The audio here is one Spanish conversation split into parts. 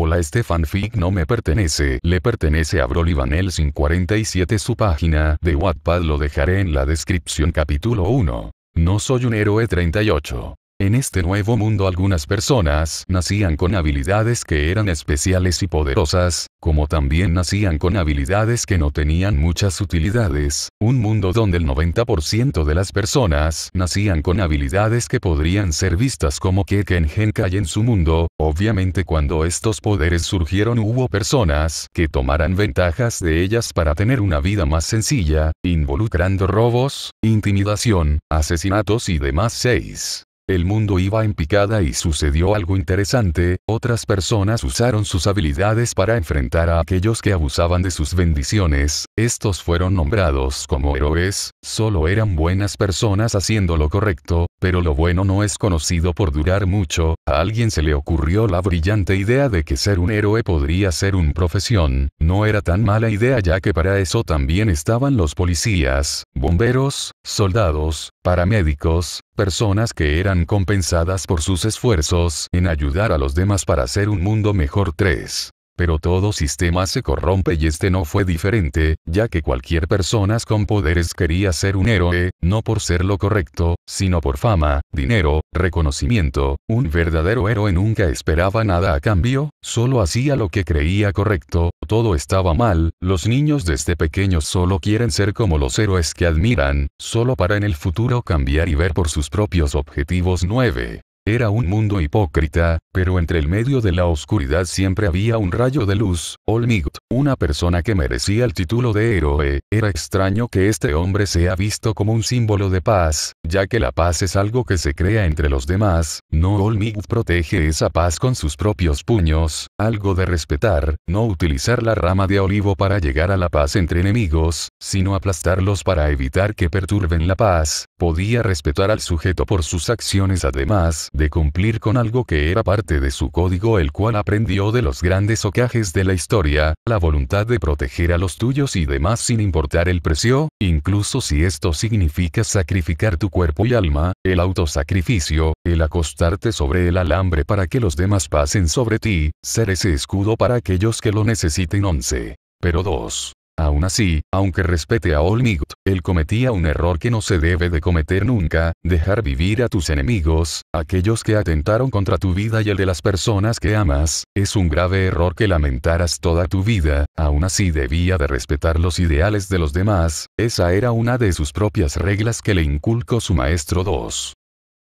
Hola Stefan Fick no me pertenece, le pertenece a Broly Van 47 su página de Wattpad lo dejaré en la descripción capítulo 1. No soy un héroe 38. En este nuevo mundo algunas personas nacían con habilidades que eran especiales y poderosas, como también nacían con habilidades que no tenían muchas utilidades, un mundo donde el 90% de las personas nacían con habilidades que podrían ser vistas como que en Genkai en su mundo, obviamente cuando estos poderes surgieron hubo personas que tomaran ventajas de ellas para tener una vida más sencilla, involucrando robos, intimidación, asesinatos y demás 6. El mundo iba en picada y sucedió algo interesante, otras personas usaron sus habilidades para enfrentar a aquellos que abusaban de sus bendiciones, estos fueron nombrados como héroes, solo eran buenas personas haciendo lo correcto, pero lo bueno no es conocido por durar mucho, a alguien se le ocurrió la brillante idea de que ser un héroe podría ser una profesión, no era tan mala idea ya que para eso también estaban los policías, bomberos, soldados, paramédicos, personas que eran compensadas por sus esfuerzos en ayudar a los demás para hacer un mundo mejor. 3. Pero todo sistema se corrompe y este no fue diferente, ya que cualquier persona con poderes quería ser un héroe, no por ser lo correcto, sino por fama, dinero, reconocimiento. Un verdadero héroe nunca esperaba nada a cambio, solo hacía lo que creía correcto, todo estaba mal, los niños desde pequeños solo quieren ser como los héroes que admiran, solo para en el futuro cambiar y ver por sus propios objetivos 9. Era un mundo hipócrita, pero entre el medio de la oscuridad siempre había un rayo de luz, Olmigut, una persona que merecía el título de héroe, era extraño que este hombre sea visto como un símbolo de paz, ya que la paz es algo que se crea entre los demás, no Olmigt protege esa paz con sus propios puños, algo de respetar, no utilizar la rama de olivo para llegar a la paz entre enemigos, sino aplastarlos para evitar que perturben la paz, podía respetar al sujeto por sus acciones además, de cumplir con algo que era parte de su código el cual aprendió de los grandes ocajes de la historia, la voluntad de proteger a los tuyos y demás sin importar el precio, incluso si esto significa sacrificar tu cuerpo y alma, el autosacrificio, el acostarte sobre el alambre para que los demás pasen sobre ti, ser ese escudo para aquellos que lo necesiten 11. Pero 2. Aún así, aunque respete a Olmigut, él cometía un error que no se debe de cometer nunca, dejar vivir a tus enemigos, aquellos que atentaron contra tu vida y el de las personas que amas, es un grave error que lamentaras toda tu vida, aún así debía de respetar los ideales de los demás, esa era una de sus propias reglas que le inculcó su maestro 2.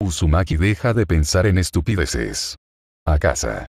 Uzumaki deja de pensar en estupideces. A casa.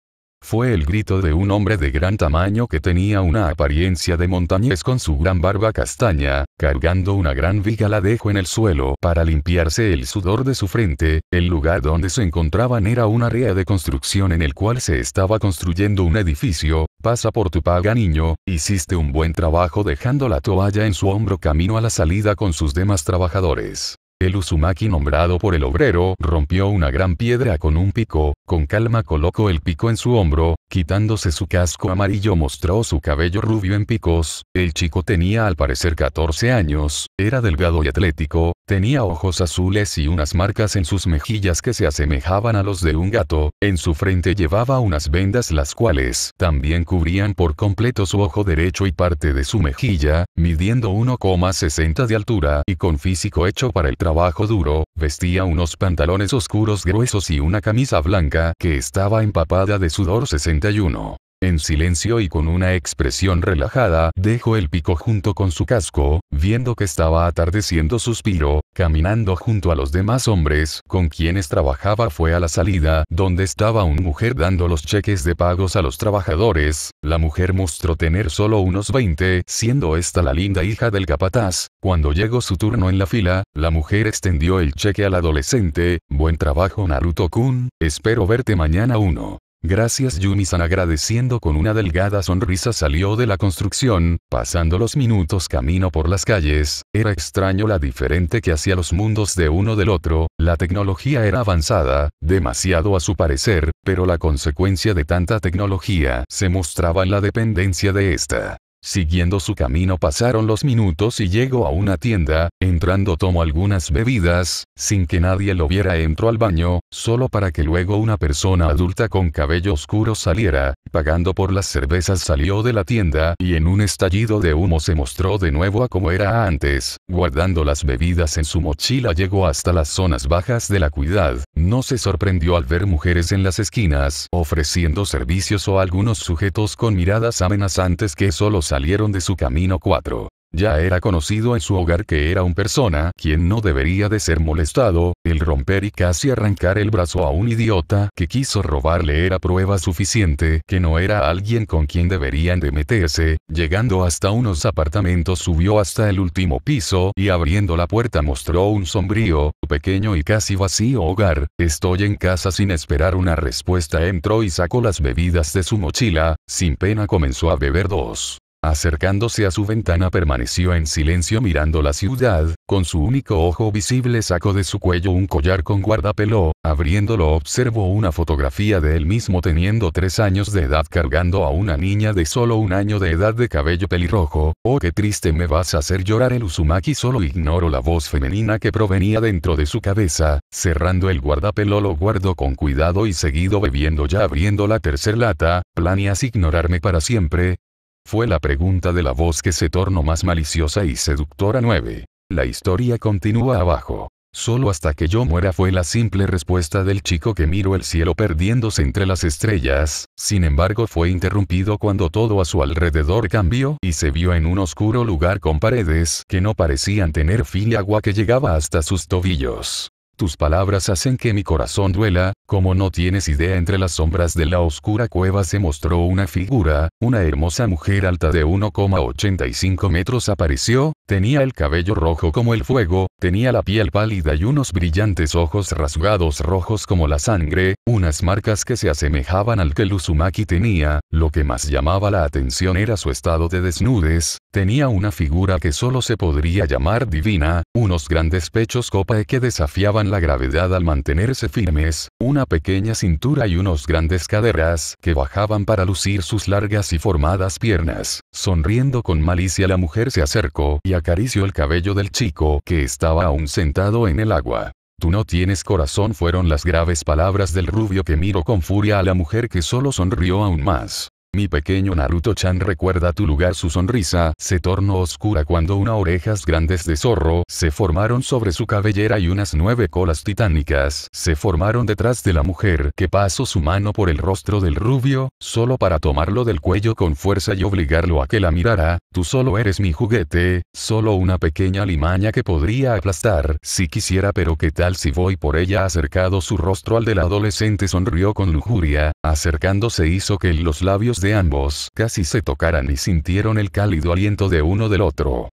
Fue el grito de un hombre de gran tamaño que tenía una apariencia de montañés con su gran barba castaña, cargando una gran viga la dejó en el suelo para limpiarse el sudor de su frente, el lugar donde se encontraban era una área de construcción en el cual se estaba construyendo un edificio, pasa por tu paga niño, hiciste un buen trabajo dejando la toalla en su hombro camino a la salida con sus demás trabajadores. El Uzumaki nombrado por el obrero rompió una gran piedra con un pico, con calma colocó el pico en su hombro, quitándose su casco amarillo mostró su cabello rubio en picos, el chico tenía al parecer 14 años, era delgado y atlético, tenía ojos azules y unas marcas en sus mejillas que se asemejaban a los de un gato, en su frente llevaba unas vendas las cuales también cubrían por completo su ojo derecho y parte de su mejilla, midiendo 1,60 de altura y con físico hecho para el trabajo Abajo duro, vestía unos pantalones oscuros gruesos y una camisa blanca que estaba empapada de sudor 61. En silencio y con una expresión relajada, dejó el pico junto con su casco, viendo que estaba atardeciendo suspiro, caminando junto a los demás hombres con quienes trabajaba fue a la salida, donde estaba una mujer dando los cheques de pagos a los trabajadores, la mujer mostró tener solo unos 20, siendo esta la linda hija del capataz, cuando llegó su turno en la fila, la mujer extendió el cheque al adolescente, buen trabajo Naruto-kun, espero verte mañana uno. Gracias Yumi-san agradeciendo con una delgada sonrisa salió de la construcción, pasando los minutos camino por las calles, era extraño la diferente que hacía los mundos de uno del otro, la tecnología era avanzada, demasiado a su parecer, pero la consecuencia de tanta tecnología se mostraba en la dependencia de esta. Siguiendo su camino pasaron los minutos y llegó a una tienda, entrando tomó algunas bebidas, sin que nadie lo viera entró al baño, solo para que luego una persona adulta con cabello oscuro saliera, pagando por las cervezas salió de la tienda y en un estallido de humo se mostró de nuevo a como era antes, guardando las bebidas en su mochila llegó hasta las zonas bajas de la cuidad, no se sorprendió al ver mujeres en las esquinas ofreciendo servicios o algunos sujetos con miradas amenazantes que solo salieron de su camino 4. Ya era conocido en su hogar que era un persona quien no debería de ser molestado, el romper y casi arrancar el brazo a un idiota que quiso robarle era prueba suficiente que no era alguien con quien deberían de meterse, llegando hasta unos apartamentos subió hasta el último piso y abriendo la puerta mostró un sombrío, pequeño y casi vacío hogar, estoy en casa sin esperar una respuesta entró y sacó las bebidas de su mochila, sin pena comenzó a beber dos Acercándose a su ventana permaneció en silencio mirando la ciudad, con su único ojo visible sacó de su cuello un collar con guardapelo, abriéndolo observó una fotografía de él mismo teniendo tres años de edad cargando a una niña de solo un año de edad de cabello pelirrojo, oh qué triste me vas a hacer llorar el Uzumaki solo ignoro la voz femenina que provenía dentro de su cabeza, cerrando el guardapelo lo guardo con cuidado y seguido bebiendo ya abriendo la tercer lata, planeas ignorarme para siempre, fue la pregunta de la voz que se tornó más maliciosa y seductora 9. La historia continúa abajo. Solo hasta que yo muera fue la simple respuesta del chico que miró el cielo perdiéndose entre las estrellas, sin embargo fue interrumpido cuando todo a su alrededor cambió y se vio en un oscuro lugar con paredes que no parecían tener fin y agua que llegaba hasta sus tobillos. Tus palabras hacen que mi corazón duela, como no tienes idea entre las sombras de la oscura cueva se mostró una figura, una hermosa mujer alta de 1,85 metros apareció, tenía el cabello rojo como el fuego, tenía la piel pálida y unos brillantes ojos rasgados rojos como la sangre, unas marcas que se asemejaban al que Luzumaki tenía, lo que más llamaba la atención era su estado de desnudez, tenía una figura que solo se podría llamar divina, unos grandes pechos copa que desafiaban la gravedad al mantenerse firmes, una pequeña cintura y unos grandes caderas que bajaban para lucir sus largas y formadas piernas. Sonriendo con malicia la mujer se acercó y acarició el cabello del chico que estaba aún sentado en el agua. Tú no tienes corazón fueron las graves palabras del rubio que miró con furia a la mujer que solo sonrió aún más. Mi pequeño Naruto-chan recuerda tu lugar su sonrisa, se tornó oscura cuando unas orejas grandes de zorro se formaron sobre su cabellera y unas nueve colas titánicas se formaron detrás de la mujer que pasó su mano por el rostro del rubio, solo para tomarlo del cuello con fuerza y obligarlo a que la mirara, tú solo eres mi juguete, solo una pequeña limaña que podría aplastar si quisiera pero qué tal si voy por ella acercado su rostro al del adolescente sonrió con lujuria, acercándose hizo que los labios de ambos casi se tocaran y sintieron el cálido aliento de uno del otro.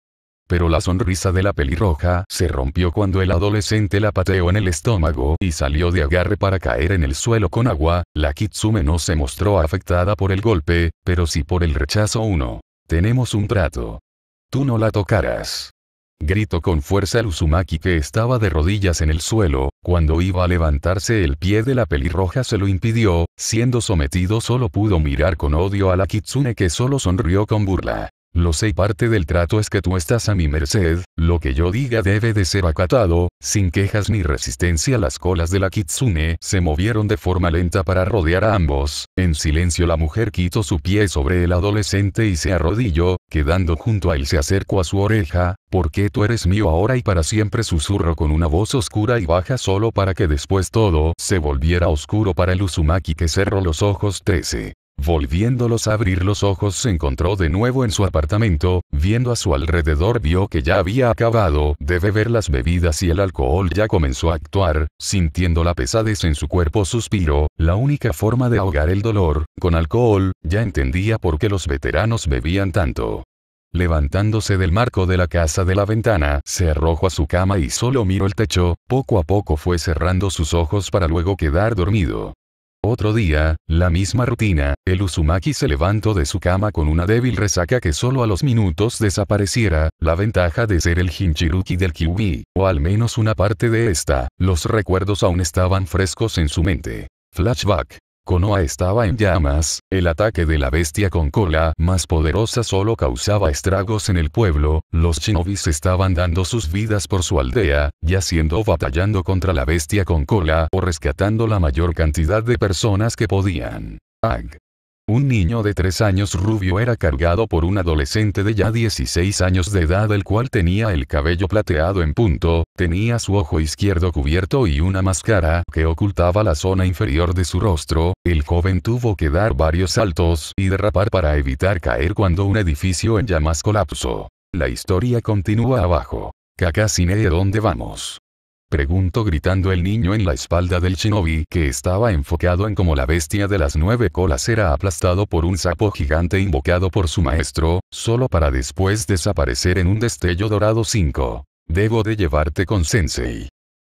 Pero la sonrisa de la pelirroja se rompió cuando el adolescente la pateó en el estómago y salió de agarre para caer en el suelo con agua, la kitsume no se mostró afectada por el golpe, pero sí por el rechazo uno. Tenemos un trato. Tú no la tocarás. Gritó con fuerza el Uzumaki que estaba de rodillas en el suelo, cuando iba a levantarse el pie de la pelirroja se lo impidió, siendo sometido solo pudo mirar con odio a la Kitsune que solo sonrió con burla. Lo sé y parte del trato es que tú estás a mi merced, lo que yo diga debe de ser acatado, sin quejas ni resistencia las colas de la kitsune se movieron de forma lenta para rodear a ambos, en silencio la mujer quitó su pie sobre el adolescente y se arrodilló, quedando junto a él se acercó a su oreja, porque tú eres mío ahora y para siempre susurro con una voz oscura y baja solo para que después todo se volviera oscuro para el Uzumaki que cerró los ojos 13. Volviéndolos a abrir los ojos se encontró de nuevo en su apartamento, viendo a su alrededor vio que ya había acabado de beber las bebidas y el alcohol ya comenzó a actuar, sintiendo la pesadez en su cuerpo suspiro, la única forma de ahogar el dolor, con alcohol, ya entendía por qué los veteranos bebían tanto. Levantándose del marco de la casa de la ventana, se arrojó a su cama y solo miró el techo, poco a poco fue cerrando sus ojos para luego quedar dormido. Otro día, la misma rutina, el Uzumaki se levantó de su cama con una débil resaca que solo a los minutos desapareciera, la ventaja de ser el Hinchiruki del Kiwi, o al menos una parte de esta, los recuerdos aún estaban frescos en su mente. Flashback. Konoa estaba en llamas, el ataque de la bestia con cola más poderosa solo causaba estragos en el pueblo, los shinobis estaban dando sus vidas por su aldea, ya siendo batallando contra la bestia con cola o rescatando la mayor cantidad de personas que podían. Ag. Un niño de 3 años rubio era cargado por un adolescente de ya 16 años de edad el cual tenía el cabello plateado en punto, tenía su ojo izquierdo cubierto y una máscara que ocultaba la zona inferior de su rostro, el joven tuvo que dar varios saltos y derrapar para evitar caer cuando un edificio en llamas colapsó. La historia continúa abajo. Kakasine, ¿dónde vamos? Preguntó gritando el niño en la espalda del shinobi que estaba enfocado en cómo la bestia de las nueve colas era aplastado por un sapo gigante invocado por su maestro, solo para después desaparecer en un destello dorado 5. Debo de llevarte con Sensei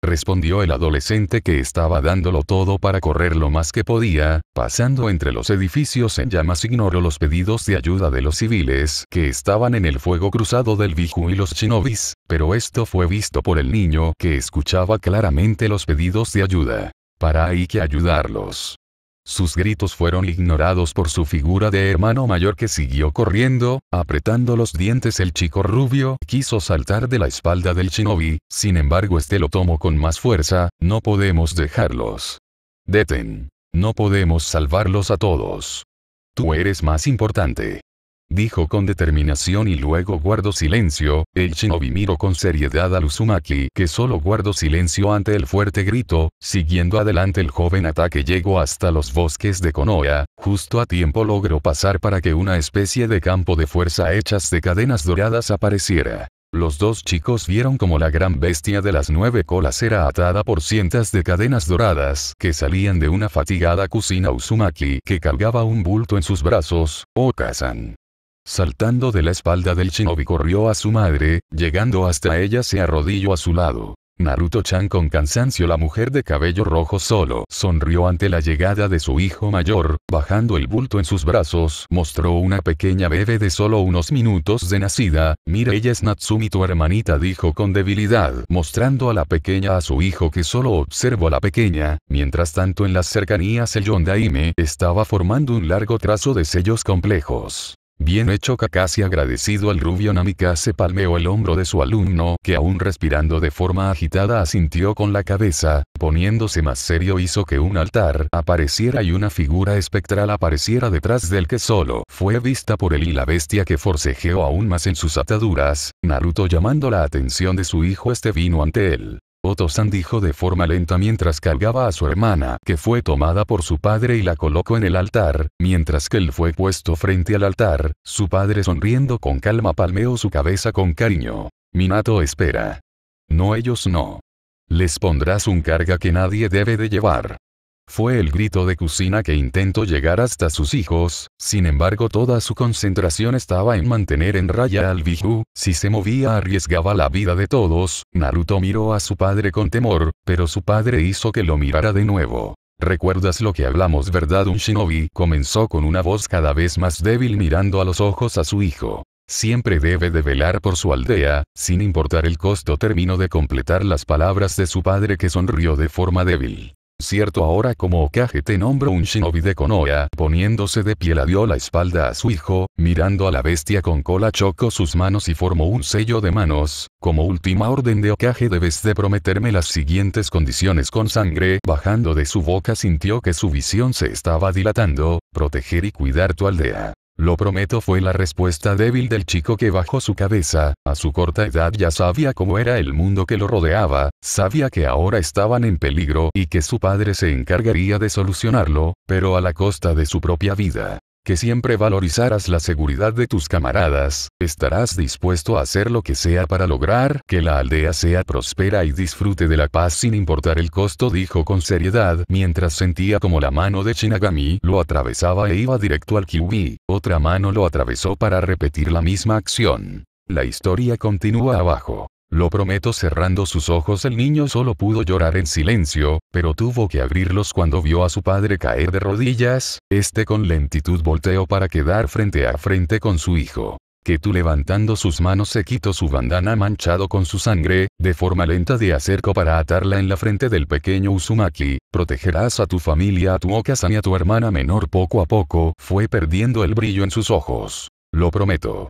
respondió el adolescente que estaba dándolo todo para correr lo más que podía, pasando entre los edificios en llamas ignoró los pedidos de ayuda de los civiles que estaban en el fuego cruzado del Biju y los shinobis, pero esto fue visto por el niño que escuchaba claramente los pedidos de ayuda. Para hay que ayudarlos. Sus gritos fueron ignorados por su figura de hermano mayor que siguió corriendo, apretando los dientes el chico rubio quiso saltar de la espalda del shinobi, sin embargo este lo tomó con más fuerza, no podemos dejarlos. Deten. No podemos salvarlos a todos. Tú eres más importante dijo con determinación y luego guardó silencio, el shinobi miró con seriedad al Uzumaki que solo guardó silencio ante el fuerte grito, siguiendo adelante el joven ataque llegó hasta los bosques de Konoha, justo a tiempo logró pasar para que una especie de campo de fuerza hechas de cadenas doradas apareciera. Los dos chicos vieron como la gran bestia de las nueve colas era atada por cientos de cadenas doradas que salían de una fatigada cocina Uzumaki que cargaba un bulto en sus brazos, Okazan. Saltando de la espalda del shinobi corrió a su madre, llegando hasta ella se arrodilló a su lado. Naruto-chan con cansancio la mujer de cabello rojo solo sonrió ante la llegada de su hijo mayor, bajando el bulto en sus brazos, mostró una pequeña bebé de solo unos minutos de nacida, mira ella es Natsumi tu hermanita dijo con debilidad, mostrando a la pequeña a su hijo que solo observó a la pequeña, mientras tanto en las cercanías el Yondaime estaba formando un largo trazo de sellos complejos. Bien hecho Kakashi agradecido al rubio se palmeó el hombro de su alumno que aún respirando de forma agitada asintió con la cabeza, poniéndose más serio hizo que un altar apareciera y una figura espectral apareciera detrás del que solo fue vista por él y la bestia que forcejeó aún más en sus ataduras, Naruto llamando la atención de su hijo este vino ante él. Tosan san dijo de forma lenta mientras cargaba a su hermana, que fue tomada por su padre y la colocó en el altar, mientras que él fue puesto frente al altar, su padre sonriendo con calma palmeó su cabeza con cariño. Minato espera. No ellos no. Les pondrás un carga que nadie debe de llevar. Fue el grito de cocina que intentó llegar hasta sus hijos, sin embargo toda su concentración estaba en mantener en raya al Biju, si se movía arriesgaba la vida de todos, Naruto miró a su padre con temor, pero su padre hizo que lo mirara de nuevo. ¿Recuerdas lo que hablamos verdad? Un shinobi comenzó con una voz cada vez más débil mirando a los ojos a su hijo. Siempre debe de velar por su aldea, sin importar el costo. Terminó de completar las palabras de su padre que sonrió de forma débil. Cierto ahora como Okage te nombro un shinobi de Konoha, poniéndose de pie la dio la espalda a su hijo, mirando a la bestia con cola chocó sus manos y formó un sello de manos, como última orden de Okage debes de prometerme las siguientes condiciones con sangre, bajando de su boca sintió que su visión se estaba dilatando, proteger y cuidar tu aldea. Lo prometo fue la respuesta débil del chico que bajó su cabeza, a su corta edad ya sabía cómo era el mundo que lo rodeaba, sabía que ahora estaban en peligro y que su padre se encargaría de solucionarlo, pero a la costa de su propia vida que siempre valorizarás la seguridad de tus camaradas, estarás dispuesto a hacer lo que sea para lograr que la aldea sea próspera y disfrute de la paz sin importar el costo, dijo con seriedad, mientras sentía como la mano de Shinagami lo atravesaba e iba directo al kiwi, otra mano lo atravesó para repetir la misma acción. La historia continúa abajo. Lo prometo cerrando sus ojos el niño solo pudo llorar en silencio, pero tuvo que abrirlos cuando vio a su padre caer de rodillas, este con lentitud volteó para quedar frente a frente con su hijo. Que tú levantando sus manos se quitó su bandana manchado con su sangre, de forma lenta de acerco para atarla en la frente del pequeño Usumaki. protegerás a tu familia, a tu Okasan y a tu hermana menor poco a poco, fue perdiendo el brillo en sus ojos. Lo prometo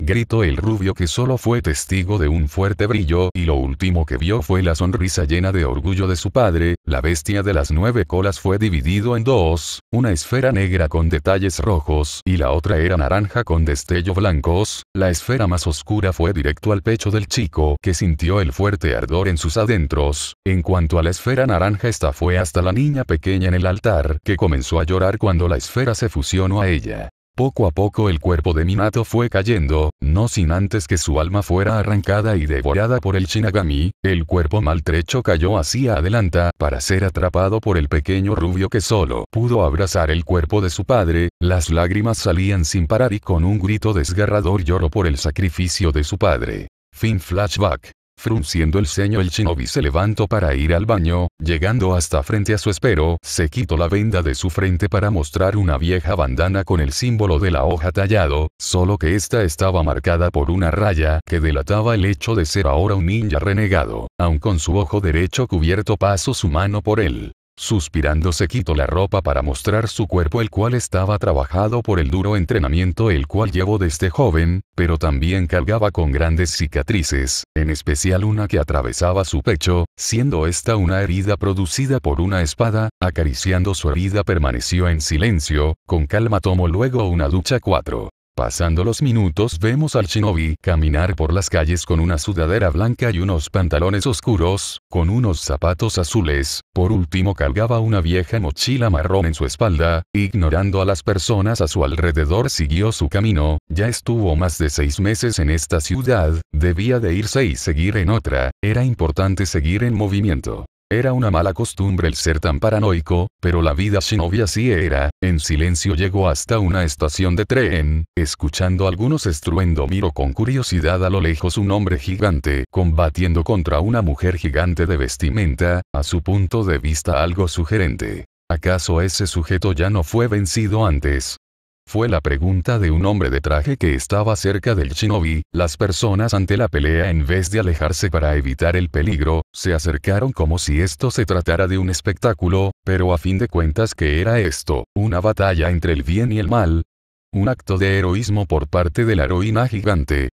gritó el rubio que solo fue testigo de un fuerte brillo y lo último que vio fue la sonrisa llena de orgullo de su padre, la bestia de las nueve colas fue dividido en dos, una esfera negra con detalles rojos y la otra era naranja con destellos blancos, la esfera más oscura fue directo al pecho del chico que sintió el fuerte ardor en sus adentros, en cuanto a la esfera naranja esta fue hasta la niña pequeña en el altar que comenzó a llorar cuando la esfera se fusionó a ella. Poco a poco el cuerpo de Minato fue cayendo, no sin antes que su alma fuera arrancada y devorada por el Shinagami, el cuerpo maltrecho cayó hacia adelante para ser atrapado por el pequeño rubio que solo pudo abrazar el cuerpo de su padre, las lágrimas salían sin parar y con un grito desgarrador lloró por el sacrificio de su padre. Fin flashback. Frunciendo el ceño el shinobi se levantó para ir al baño, llegando hasta frente a su espero, se quitó la venda de su frente para mostrar una vieja bandana con el símbolo de la hoja tallado, solo que esta estaba marcada por una raya que delataba el hecho de ser ahora un ninja renegado, aun con su ojo derecho cubierto pasó su mano por él. Suspirando se quitó la ropa para mostrar su cuerpo el cual estaba trabajado por el duro entrenamiento el cual llevó este joven, pero también cargaba con grandes cicatrices, en especial una que atravesaba su pecho, siendo esta una herida producida por una espada, acariciando su herida permaneció en silencio, con calma tomó luego una ducha 4. Pasando los minutos vemos al shinobi caminar por las calles con una sudadera blanca y unos pantalones oscuros, con unos zapatos azules, por último cargaba una vieja mochila marrón en su espalda, ignorando a las personas a su alrededor siguió su camino, ya estuvo más de seis meses en esta ciudad, debía de irse y seguir en otra, era importante seguir en movimiento. Era una mala costumbre el ser tan paranoico, pero la vida shinobi así era, en silencio llegó hasta una estación de tren, escuchando algunos estruendo miró con curiosidad a lo lejos un hombre gigante combatiendo contra una mujer gigante de vestimenta, a su punto de vista algo sugerente. ¿Acaso ese sujeto ya no fue vencido antes? Fue la pregunta de un hombre de traje que estaba cerca del shinobi, las personas ante la pelea en vez de alejarse para evitar el peligro, se acercaron como si esto se tratara de un espectáculo, pero a fin de cuentas que era esto, una batalla entre el bien y el mal. Un acto de heroísmo por parte de la heroína gigante,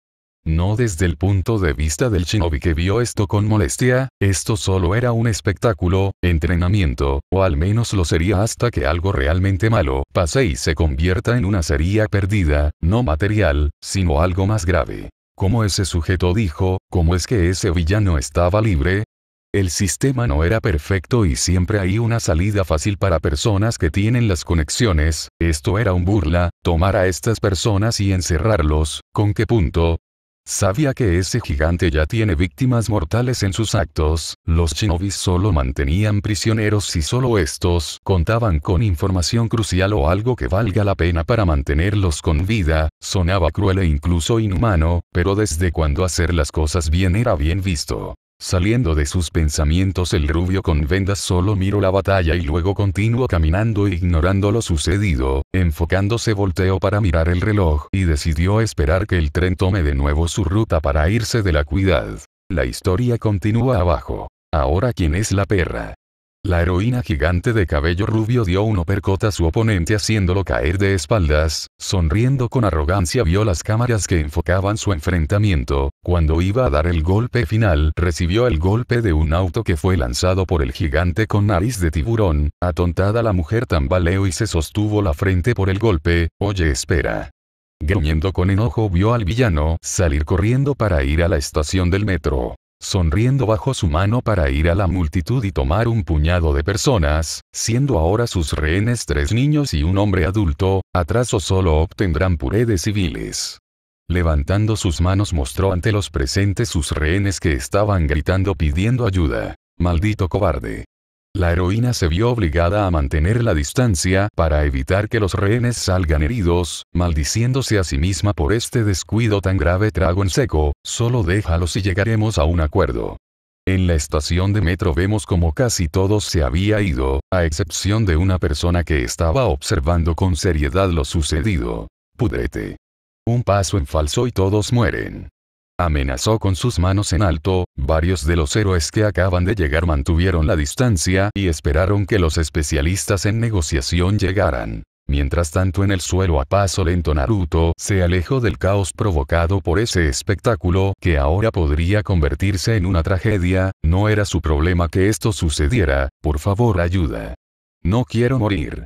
no desde el punto de vista del shinobi que vio esto con molestia, esto solo era un espectáculo, entrenamiento, o al menos lo sería hasta que algo realmente malo pase y se convierta en una sería perdida, no material, sino algo más grave. Como ese sujeto dijo, ¿cómo es que ese villano estaba libre? El sistema no era perfecto y siempre hay una salida fácil para personas que tienen las conexiones, esto era un burla, tomar a estas personas y encerrarlos, ¿con qué punto? Sabía que ese gigante ya tiene víctimas mortales en sus actos, los shinobis solo mantenían prisioneros si solo estos contaban con información crucial o algo que valga la pena para mantenerlos con vida, sonaba cruel e incluso inhumano, pero desde cuando hacer las cosas bien era bien visto. Saliendo de sus pensamientos el rubio con vendas solo miró la batalla y luego continuó caminando e ignorando lo sucedido, enfocándose volteó para mirar el reloj y decidió esperar que el tren tome de nuevo su ruta para irse de la cuidad. La historia continúa abajo. Ahora quién es la perra. La heroína gigante de cabello rubio dio un uppercut a su oponente haciéndolo caer de espaldas, sonriendo con arrogancia vio las cámaras que enfocaban su enfrentamiento, cuando iba a dar el golpe final recibió el golpe de un auto que fue lanzado por el gigante con nariz de tiburón, atontada la mujer tambaleó y se sostuvo la frente por el golpe, oye espera. Gruñendo con enojo vio al villano salir corriendo para ir a la estación del metro sonriendo bajo su mano para ir a la multitud y tomar un puñado de personas, siendo ahora sus rehenes tres niños y un hombre adulto, atraso o solo obtendrán puré de civiles. Levantando sus manos mostró ante los presentes sus rehenes que estaban gritando pidiendo ayuda. Maldito cobarde. La heroína se vio obligada a mantener la distancia para evitar que los rehenes salgan heridos, maldiciéndose a sí misma por este descuido tan grave trago en seco, solo déjalos y llegaremos a un acuerdo. En la estación de metro vemos como casi todos se había ido, a excepción de una persona que estaba observando con seriedad lo sucedido. Pudrete. Un paso en falso y todos mueren. Amenazó con sus manos en alto, varios de los héroes que acaban de llegar mantuvieron la distancia y esperaron que los especialistas en negociación llegaran. Mientras tanto en el suelo a paso lento Naruto se alejó del caos provocado por ese espectáculo que ahora podría convertirse en una tragedia, no era su problema que esto sucediera, por favor ayuda. No quiero morir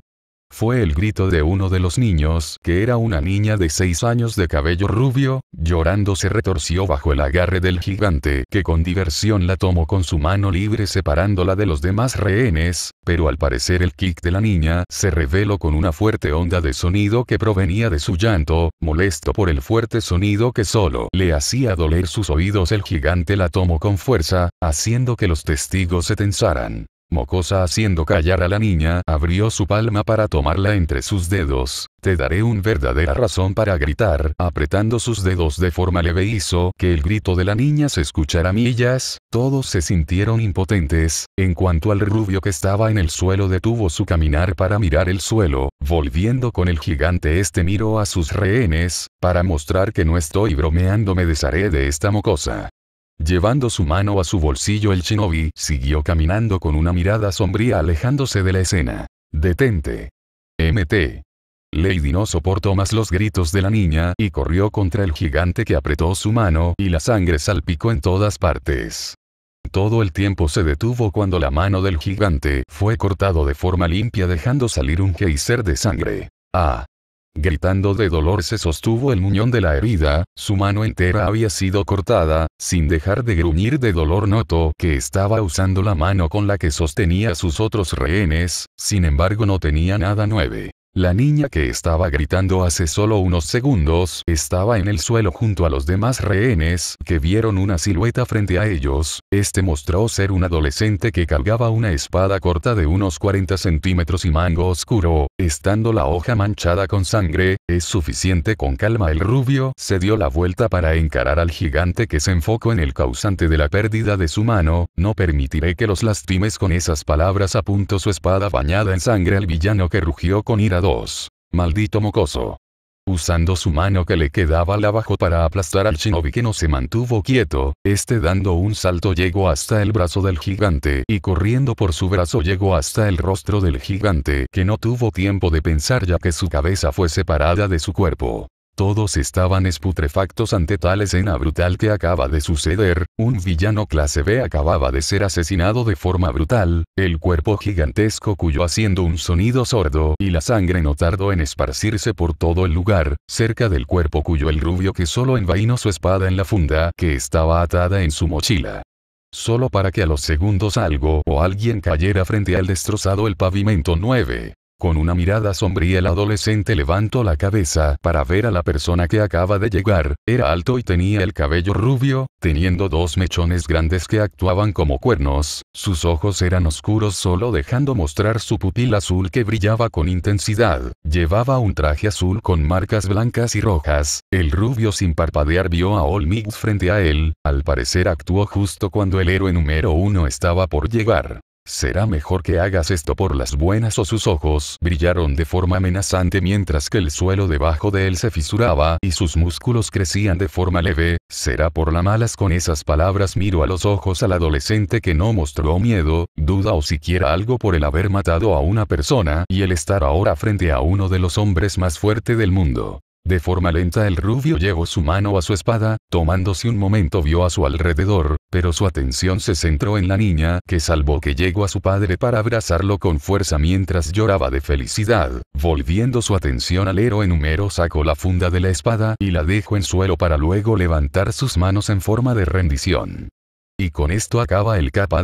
fue el grito de uno de los niños, que era una niña de seis años de cabello rubio, llorando se retorció bajo el agarre del gigante, que con diversión la tomó con su mano libre separándola de los demás rehenes, pero al parecer el kick de la niña se reveló con una fuerte onda de sonido que provenía de su llanto, molesto por el fuerte sonido que solo le hacía doler sus oídos el gigante la tomó con fuerza, haciendo que los testigos se tensaran. Mocosa haciendo callar a la niña, abrió su palma para tomarla entre sus dedos. Te daré una verdadera razón para gritar, apretando sus dedos de forma leve hizo que el grito de la niña se escuchara millas, todos se sintieron impotentes, en cuanto al rubio que estaba en el suelo detuvo su caminar para mirar el suelo, volviendo con el gigante este miro a sus rehenes, para mostrar que no estoy bromeando me desharé de esta mocosa. Llevando su mano a su bolsillo el shinobi siguió caminando con una mirada sombría alejándose de la escena. Detente. MT. Lady no soportó más los gritos de la niña y corrió contra el gigante que apretó su mano y la sangre salpicó en todas partes. Todo el tiempo se detuvo cuando la mano del gigante fue cortado de forma limpia dejando salir un geyser de sangre. Ah. Gritando de dolor se sostuvo el muñón de la herida, su mano entera había sido cortada, sin dejar de gruñir de dolor notó que estaba usando la mano con la que sostenía sus otros rehenes, sin embargo no tenía nada nueve. La niña que estaba gritando hace solo unos segundos estaba en el suelo junto a los demás rehenes que vieron una silueta frente a ellos. Este mostró ser un adolescente que cargaba una espada corta de unos 40 centímetros y mango oscuro, estando la hoja manchada con sangre. Es suficiente con calma el rubio se dio la vuelta para encarar al gigante que se enfocó en el causante de la pérdida de su mano. No permitiré que los lastimes con esas palabras apuntó su espada bañada en sangre al villano que rugió con ira 2. Maldito mocoso. Usando su mano que le quedaba al abajo para aplastar al shinobi que no se mantuvo quieto, este dando un salto llegó hasta el brazo del gigante y corriendo por su brazo llegó hasta el rostro del gigante que no tuvo tiempo de pensar ya que su cabeza fue separada de su cuerpo. Todos estaban esputrefactos ante tal escena brutal que acaba de suceder, un villano clase B acababa de ser asesinado de forma brutal, el cuerpo gigantesco cuyo haciendo un sonido sordo y la sangre no tardó en esparcirse por todo el lugar, cerca del cuerpo cuyo el rubio que solo envainó su espada en la funda que estaba atada en su mochila solo para que a los segundos algo o alguien cayera frente al destrozado el pavimento 9. Con una mirada sombría el adolescente levantó la cabeza para ver a la persona que acaba de llegar, era alto y tenía el cabello rubio, teniendo dos mechones grandes que actuaban como cuernos, sus ojos eran oscuros solo dejando mostrar su pupila azul que brillaba con intensidad, llevaba un traje azul con marcas blancas y rojas, el rubio sin parpadear vio a Mix frente a él, al parecer actuó justo cuando el héroe número uno estaba por llegar. Será mejor que hagas esto por las buenas o sus ojos brillaron de forma amenazante mientras que el suelo debajo de él se fisuraba y sus músculos crecían de forma leve, será por la malas con esas palabras miro a los ojos al adolescente que no mostró miedo, duda o siquiera algo por el haber matado a una persona y el estar ahora frente a uno de los hombres más fuertes del mundo. De forma lenta el rubio llevó su mano a su espada, tomándose un momento vio a su alrededor, pero su atención se centró en la niña, que salvó que llegó a su padre para abrazarlo con fuerza mientras lloraba de felicidad. Volviendo su atención al héroe número sacó la funda de la espada y la dejó en suelo para luego levantar sus manos en forma de rendición. Y con esto acaba el capa